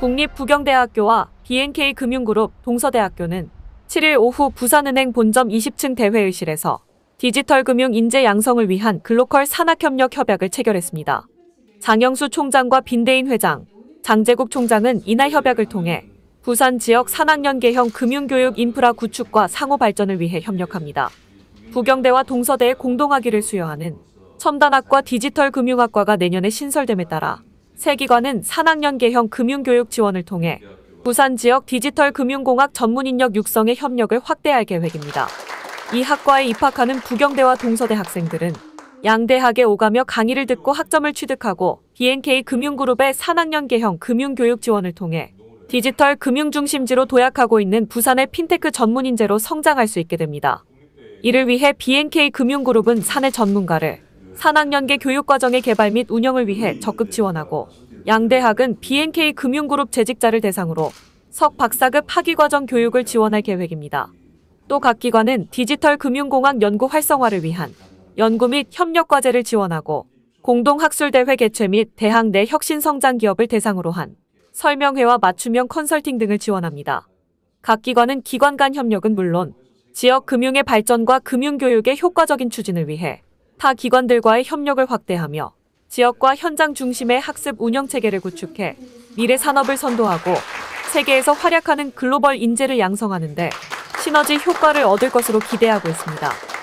국립부경대학교와 BNK금융그룹 동서대학교는 7일 오후 부산은행 본점 20층 대회의실에서 디지털 금융 인재 양성을 위한 글로컬 산학협력 협약을 체결했습니다. 장영수 총장과 빈대인 회장, 장재국 총장은 이날 협약을 통해 부산 지역 산학연계형 금융교육 인프라 구축과 상호 발전을 위해 협력합니다. 부경대와 동서대의 공동학위를 수여하는 첨단학과 디지털 금융학과가 내년에 신설됨에 따라 세기관은 3학년 개형 금융교육 지원을 통해 부산 지역 디지털 금융공학 전문인력 육성의 협력을 확대할 계획입니다. 이 학과에 입학하는 부경대와 동서대 학생들은 양대학에 오가며 강의를 듣고 학점을 취득하고 BNK 금융그룹의 3학년 개형 금융교육 지원을 통해 디지털 금융중심지로 도약하고 있는 부산의 핀테크 전문인재로 성장할 수 있게 됩니다. 이를 위해 BNK 금융그룹은 사내 전문가를 산학연계 교육과정의 개발 및 운영을 위해 적극 지원하고 양대학은 BNK 금융그룹 재직자를 대상으로 석 박사급 학위과정 교육을 지원할 계획입니다. 또 각 기관은 디지털 금융공학 연구 활성화를 위한 연구 및 협력 과제를 지원하고 공동학술대회 개최 및 대학 내 혁신성장 기업을 대상으로 한 설명회와 맞춤형 컨설팅 등을 지원합니다. 각 기관은 기관 간 협력은 물론 지역 금융의 발전과 금융교육의 효과적인 추진을 위해 타 기관들과의 협력을 확대하며 지역과 현장 중심의 학습 운영 체계를 구축해 미래 산업을 선도하고 세계에서 활약하는 글로벌 인재를 양성하는데 시너지 효과를 얻을 것으로 기대하고 있습니다.